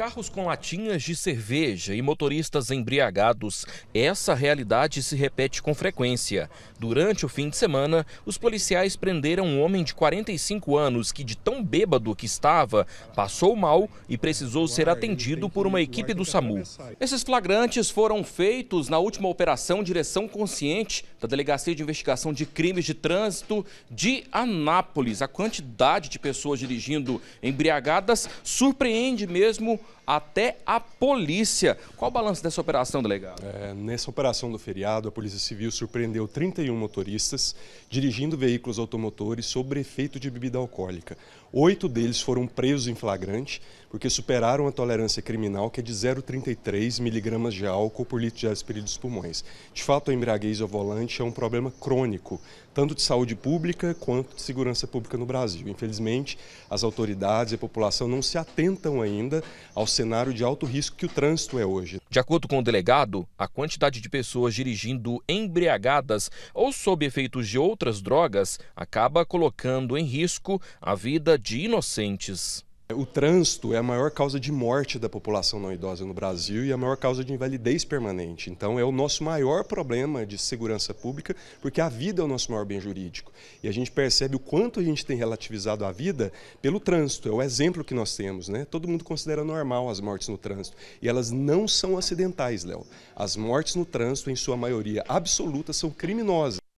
carros com latinhas de cerveja e motoristas embriagados, essa realidade se repete com frequência. Durante o fim de semana, os policiais prenderam um homem de 45 anos que, de tão bêbado que estava, passou mal e precisou ser atendido por uma equipe do SAMU. Esses flagrantes foram feitos na última operação Direção Consciente da Delegacia de Investigação de Crimes de Trânsito de Anápolis. A quantidade de pessoas dirigindo embriagadas surpreende mesmo até a polícia. Qual o balanço dessa operação, delegado? É, nessa operação do feriado, a Polícia Civil surpreendeu 31 motoristas dirigindo veículos automotores sob efeito de bebida alcoólica. Oito deles foram presos em flagrante porque superaram a tolerância criminal, que é de 0,33 miligramas de álcool por litro de ar expelido dos pulmões. De fato, a embriaguez ao volante é um problema crônico, tanto de saúde pública quanto de segurança pública no Brasil. Infelizmente, as autoridades e a população não se atentam ainda ao cenário de alto risco que o trânsito é hoje. De acordo com o delegado, a quantidade de pessoas dirigindo embriagadas ou sob efeitos de outras drogas acaba colocando em risco a vida de inocentes. O trânsito é a maior causa de morte da população não idosa no Brasil e a maior causa de invalidez permanente. Então, é o nosso maior problema de segurança pública, porque a vida é o nosso maior bem jurídico. E a gente percebe o quanto a gente tem relativizado a vida pelo trânsito. É o exemplo que nós temos, né? Todo mundo considera normal as mortes no trânsito. E elas não são acidentais, Léo. As mortes no trânsito, em sua maioria absoluta, são criminosas.